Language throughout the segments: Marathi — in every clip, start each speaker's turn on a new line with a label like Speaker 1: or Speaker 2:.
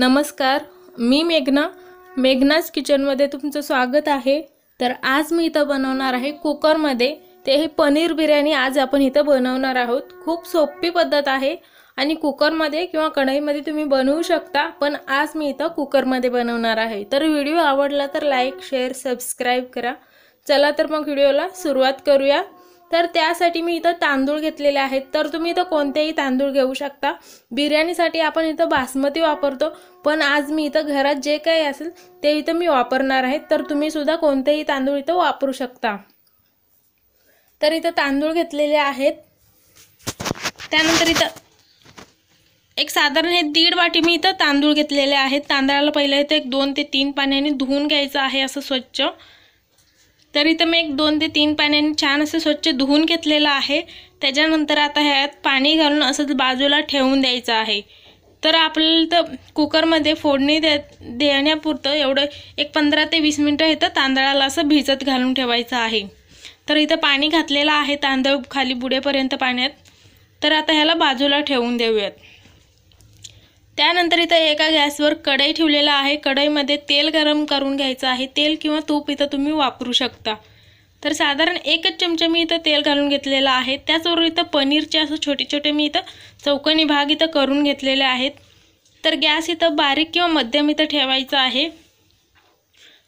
Speaker 1: नमस्कार मी मेघना मेघनाज किचनमध्ये तुमचं स्वागत आहे तर आज मी इथं बनवणार आहे कुकरमध्ये ते हे पनीर बिर्याणी आज आपण इथं बनवणार आहोत खूप सोपी पद्धत आहे आणि कुकरमध्ये किंवा कढईमध्ये तुम्ही बनवू शकता पण आज मी इथं कुकरमध्ये बनवणार आहे तर व्हिडिओ आवडला तर लाईक शेअर सबस्क्राईब करा चला तर मग व्हिडिओला सुरुवात करूया तर त्यासाठी मी इथं तांदूळ घेतलेले आहेत तर तुम्ही इथं कोणतेही तांदूळ घेऊ शकता बिर्याणीसाठी आपण इथं बासमती वापरतो पण आज मी इथं घरात जे काही असेल ते इथं मी वापरणार आहे तर तुम्ही सुद्धा कोणतेही तांदूळ इथं वापरू शकता तर इथं तांदूळ घेतलेले आहेत त्यानंतर इथं एक साधारण हे दीड वाटी मी इथं तांदूळ घेतलेले आहेत तांदळाला पहिले इथं एक दोन ते तीन पाण्याने धुवून घ्यायचं आहे असं स्वच्छ तर इथं मी एक दोन ते तीन पाण्याने छान असं स्वच्छ धुवून घेतलेलं आहे त्याच्यानंतर आता ह्यात पाणी घालून असंच बाजूला ठेवून द्यायचं आहे तर आपल्याला तर कुकरमध्ये फोडणी दे देण्यापुरतं एवढं एक पंधरा ते वीस मिनटं इथं तांदळाला असं भिजत घालून ठेवायचं आहे तर इथं पाणी घातलेलं आहे तांदूळ खाली बुडेपर्यंत पाण्यात तर आता ह्याला बाजूला ठेवून देऊयात त्यानंतर इथं एका गॅसवर कढई ठेवलेला आहे कढईमध्ये तेल गरम करून घ्यायचं आहे तेल किंवा तूप इथं तुम्ही वापरू शकता तर साधारण एकच चमचा मी इथं तेल घालून घेतलेलं आहे त्याचबरोबर इथं पनीरचे असं छोटे छोटे मी इथं चौकणी भाग इथं करून घेतलेले आहेत तर गॅस इथं बारीक किंवा मध्यम इथं ठेवायचं आहे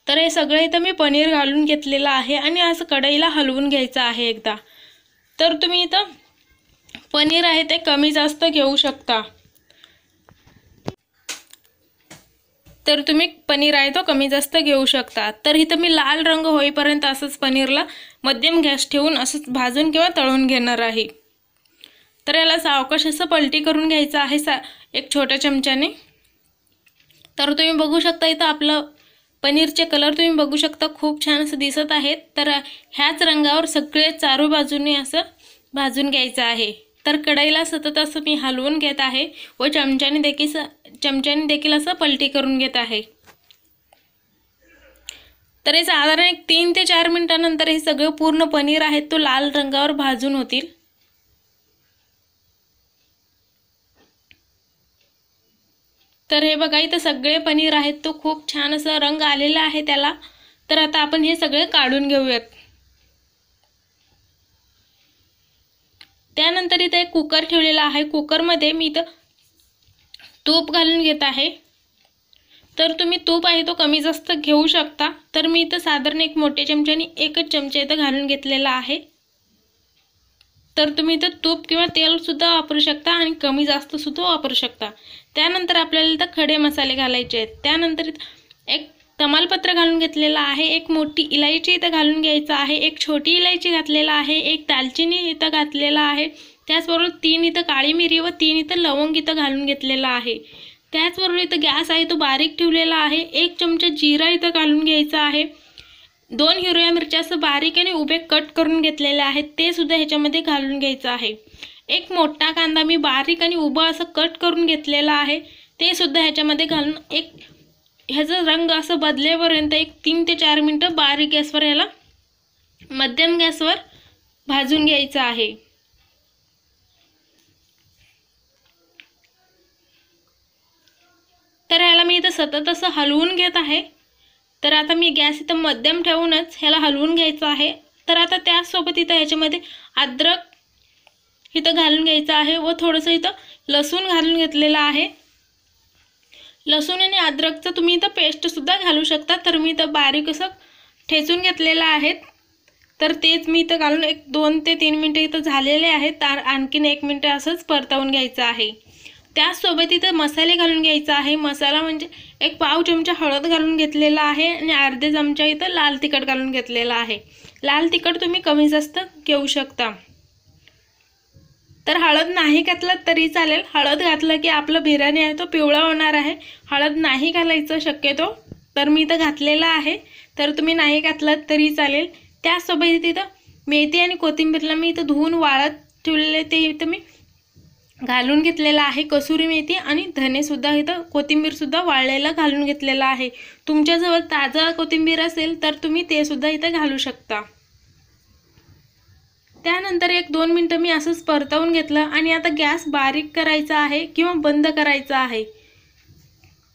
Speaker 1: तर हे सगळं इथं मी पनीर घालून घेतलेलं आहे आणि असं कढईला हलवून घ्यायचं आहे एकदा तर तुम्ही इथं पनीर आहे ते कमी जास्त घेऊ शकता तर तुम्ही पनीर आहे तो कमी जास्त घेऊ शकता तर इथं मी लाल रंग होईपर्यंत असंच पनीरला मध्यम गॅस ठेवून असंच भाजून किंवा तळून घेणार आहे तर याला सावकाश असं पलटी करून घ्यायचं आहे सा एक छोट्या चमच्याने तर तुम्ही बघू शकता इथं आपलं पनीरचे कलर तुम्ही बघू शकता खूप छान असं दिसत आहेत तर ह्याच रंगावर सगळे चारू बाजूने असं भाजून घ्यायचं आहे तर कढईला सतत असं मी हलवून घेत आहे व चमच्याने देखील चमच्याने देखील असं पलटी करून घेत आहे तर हे साधारण एक तीन ते चार मिनटानंतर हे सगळं पूर्ण पनीर आहे तो लाल रंगावर भाजून होतील तर हे बघा इथं सगळे पनीर आहेत तो खूप छान असा रंग आलेला आहे त्याला तर आता आपण हे सगळे काढून घेऊयात त्यानंतर इथं एक कुकर ठेवलेला आहे कुकरमध्ये मी इथं तूप घालून घेत आहे तर तुम्ही तूप आहे तो कमी जास्त घेऊ शकता तर मी इथं साधारण एक मोठ्या चमच्याने एकच चमचा इथं घालून घेतलेला आहे तर तुम्ही इथं तूप किंवा तेलसुद्धा वापरू शकता आणि कमी जास्तसुद्धा वापरू शकता त्यानंतर आपल्याला इथं खडे मसाले घालायचे आहेत त्यानंतर एक तमालपत्र घालून घेतलेलं आहे एक मोठी इलायची इथं घालून घ्यायचं आहे एक छोटी इलायची घातलेला आहे एक दालचिनी इथं घातलेला आहे त्याचबरोबर तीन इथं काळी मिरी व तीन इथं लवंग इथं घालून घेतलेलं आहे त्याचबरोबर इथं गॅस आहे तो बारीक ठेवलेला आहे एक चमचा जिरा इथं घालून घ्यायचा आहे दोन हिरव्या मिरच्या असं बारीक आणि उभे कट करून घेतलेले आहेत ते सुद्धा ह्याच्यामध्ये घालून घ्यायचं आहे एक मोठा कांदा मी बारीक आणि उभं असं कट करून घेतलेला आहे ते सुद्धा ह्याच्यामध्ये घालून एक ह्याचं रंग असं बदलेपर्यंत एक तीन ते चार मिनटं बारीक गॅसवर याला मध्यम गॅसवर भाजून घ्यायचं आहे तर ह्याला मी इथं सतत असं हलवून घेत आहे तर आता मी गॅस इथं मध्यम ठेवूनच ह्याला हलवून घ्यायचं आहे तर आता त्याचसोबत इथं ह्याच्यामध्ये अद्रक इथं घालून घ्यायचं आहे व थोडंसं इथं लसूण घालून घेतलेलं आहे लसूण आणि अद्रकचं तुम्ही इथं पेस्टसुद्धा घालू शकता तर मी इथं बारीक असं ठेचून घेतलेलं आहेत तर तेच मी इथं घालून एक दोन ते तीन मिनटं इथं झालेले आहेत तर आणखीन एक मिनटं असंच परतावून घ्यायचं आहे त्याचसोबत इथं मसाले घालून घ्यायचं आहे मसाला म्हणजे एक पाव चमचा हळद घालून घेतलेला आहे आणि अर्धे चमचा इथं लाल तिखट घालून घेतलेला आहे लाल तिखट तुम्ही कमी जास्त घेऊ शकता तर हळद नाही घातलं तरी चालेल हळद घातलं की आपलं बिर्याणी आहे तो पिवळा होणार आहे हळद नाही घालायचं शक्यतो तर मी इथं घातलेला आहे तर तुम्ही नाही घातलं तरी चालेल त्याचसोबत तिथं मेथी आणि कोथिंबीरला मी इथं धुवून वाळत ठेवलेले ते इथं मी घालून घेतलेलं आहे कसुरी मेथी आणि धनेसुद्धा इथं कोथिंबीरसुद्धा वाळलेला घालून घेतलेला आहे तुमच्याजवळ ताजा कोथिंबीर असेल तर तुम्ही तेसुद्धा इथं घालू शकता त्यानंतर एक दोन मिनटं मी असंच परतवून घेतलं आणि आता गॅस बारीक करायचा आहे किंवा बंद करायचा आहे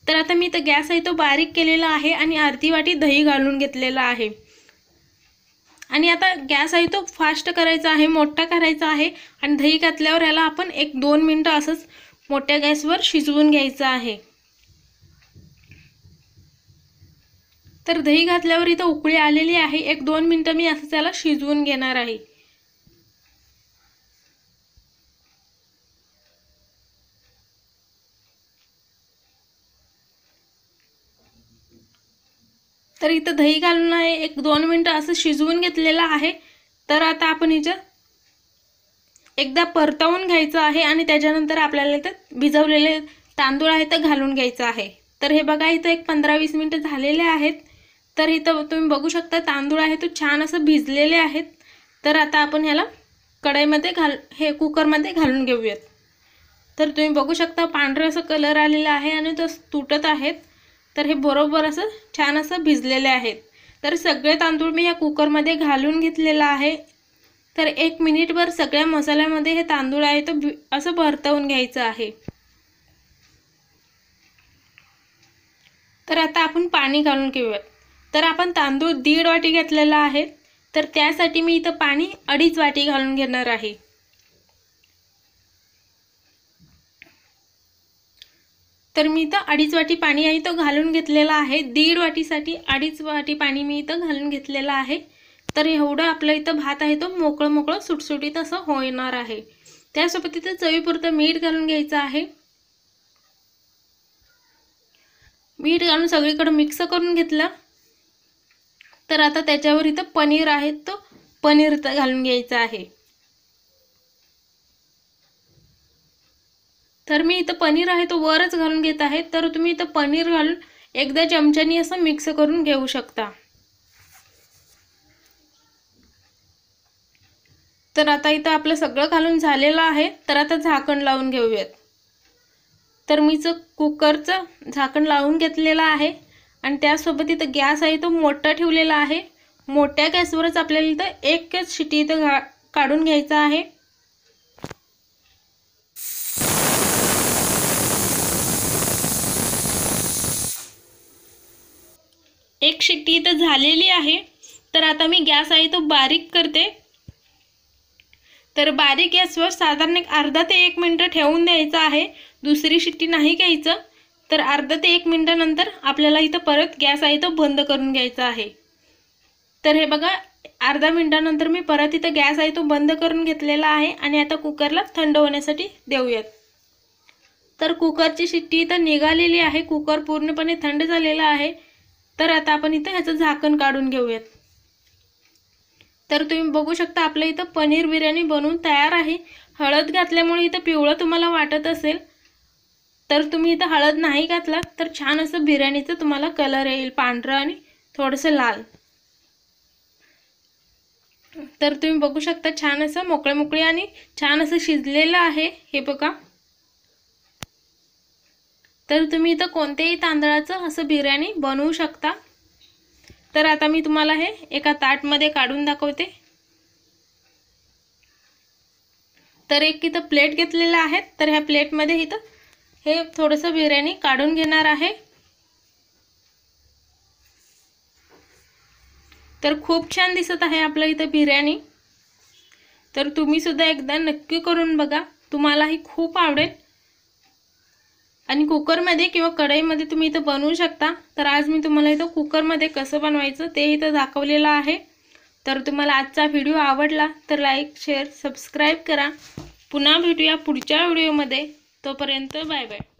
Speaker 1: तर आता मी तर गॅस आहे तो बारीक केलेला आहे आणि अर्धी वाटी दही घालून घेतलेला आहे आणि आता गॅस आहे तो फास्ट करायचा आहे मोठा करायचा आहे आणि दही घातल्यावर याला आपण एक दोन मिनटं असंच मोठ्या गॅसवर शिजवून घ्यायचं आहे तर दही घातल्यावर इथं उकळी आलेली आहे एक दोन मिनटं मी असंच त्याला शिजवून घेणार आहे तर इथं दही घालून आहे एक दोन मिनटं असं शिजवून घेतलेलं आहे तर आता आपण हिचं एकदा परतावून घ्यायचं आहे आणि त्याच्यानंतर आपल्याला इथं भिजवलेले तांदूळ आहे तर घालून घ्यायचं आहे तर हे बघा इथं एक पंधरा वीस मिनटं झालेले आहेत तर इथं तुम्ही बघू शकता तांदूळ आहे तो छान असं भिजलेले आहेत तर आता आपण ह्याला कढईमध्ये घाल हे कुकरमध्ये घालून घेऊयात तर तुम्ही बघू शकता पांढरं असं कलर आलेला आहे आणि तो तुटत आहेत तर हे बरोबर असं छान असं भिजलेले आहेत तर सगळे तांदूळ मी या कुकरमध्ये घालून घेतलेला आहे तर एक मिनिटभर सगळ्या मसाल्यामध्ये हे तांदूळ आहे तो असं भरतवून घ्यायचं आहे तर आता आपण पाणी घालून घेऊयात तर आपण तांदूळ दीड वाटी घेतलेला आहे तर त्यासाठी मी इथं पाणी अडीच वाटी घालून घेणार आहे तर मी इथं अडीच वाटी पाणी आहे तो घालून घेतलेला आहे दीड वाटीसाठी अडीच वाटी पाणी मी इथं घालून घेतलेलं आहे तर एवढं आपलं इथं भात आहे तो मोकळं मोकळं सुटसुटीत असं होणार आहे त्यासोबत इथं चवीपुरतं मीठ घालून घ्यायचं आहे मीठ घालून सगळीकडं मिक्स करून घेतलं तर आता त्याच्यावर इथं पनीर आहे तो पनीर घालून घ्यायचं आहे तर मी इथं पनीर आहे तो वरच घालून घेत आहे तर तुम्ही इथं पनीर घालून एकदा चमच्यानी असं मिक्स करून घेऊ शकता तर आता इथं आपलं सगळं घालून झालेलं आहे तर आता झाकण लावून घेऊयात तर मीचं कुकरचं झाकण लावून घेतलेलं आहे आणि त्यासोबत इथं गॅस आहे तो मोठा ठेवलेला आहे मोठ्या गॅसवरच आपल्याला इथं एकच शिटी इथं घा काढून घ्यायचं आहे एक शिट्टी इथं झालेली आहे तर आता मी गॅस आहे तो बारीक करते तर बारीक गॅसवर साधारण एक अर्धा ते एक मिनटं ठेवून द्यायचं आहे दुसरी शिट्टी नाही घ्यायचं तर अर्धा ते एक मिनटानंतर आपल्याला इथं परत गॅस आहे तो बंद करून घ्यायचा आहे तर हे बघा अर्धा मिनटानंतर मी परत इथं गॅस आहे तो बंद करून घेतलेला आहे आणि आता कुकरला थंड होण्यासाठी देऊयात तर कुकरची शिट्टी इथं निघालेली आहे कुकर पूर्णपणे थंड झालेला आहे तर आता आपण इथं ह्याचं झाकण काढून घेऊयात तर तुम्ही बघू शकता आपलं इथं पनीर बिर्याणी बनवून तयार आहे हळद घातल्यामुळे इथं पिवळं तुम्हाला वाटत असेल तर तुम्ही इथं हळद नाही घातलात तर छान असं बिर्याणीचं तुम्हाला कलर येईल पांढरं आणि थोडंसं लाल तर तुम्ही बघू शकता छान असं मोकळे मोकळे आणि छान असं शिजलेलं आहे हे बघा तर तुम्ही इथं कोणत्याही तांदळाचं असं बिर्याणी बनवू शकता तर आता मी तुम्हाला हे एका ताटमध्ये काढून दाखवते तर एक इथं प्लेट घेतलेलं आहे तर ह्या प्लेटमध्ये इथं हे थोडंसं बिर्याणी काढून घेणार आहे तर खूप छान दिसत आहे आपलं इथं बिर्याणी तर तुम्हीसुद्धा एकदा नक्की करून बघा तुम्हालाही खूप आवडेल आणि कुकरमध्ये किंवा कढईमध्ये तुम्ही इथं बनवू शकता तर आज मी तुम्हाला इथं कुकरमध्ये कसं बनवायचं ते इथं दाखवलेलं आहे तर तुम्हाला आजचा व्हिडिओ आवडला तर लाईक शेअर सबस्क्राईब करा पुन्हा भेटूया पुढच्या व्हिडिओमध्ये तोपर्यंत बाय बाय